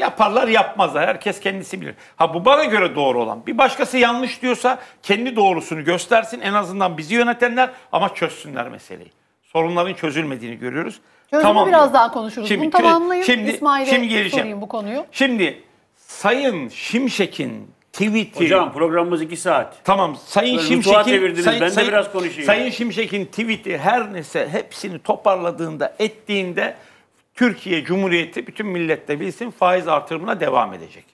vardır. Yaparlar yapmazlar. Herkes kendisi bilir. Ha bu bana göre doğru olan. Bir başkası yanlış diyorsa kendi doğrusunu göstersin. En azından bizi yönetenler ama çözsünler meseleyi. Sorunların çözülmediğini görüyoruz. Çözümü tamam biraz daha konuşuruz. Şimdi, Bunu tamamlayayım şimdi, İsmail'e şimdi geleceğim. sorayım bu konuyu. Şimdi Sayın Şimşek'in tweet'i... Hocam programımız iki saat. Tamam. Sayın Böyle Şimşek'in... Sayın, ben de biraz konuşayım. Sayın Şimşek'in tweet'i her neyse hepsini toparladığında, ettiğinde Türkiye Cumhuriyeti bütün millette bilsin faiz artırımına devam edecek.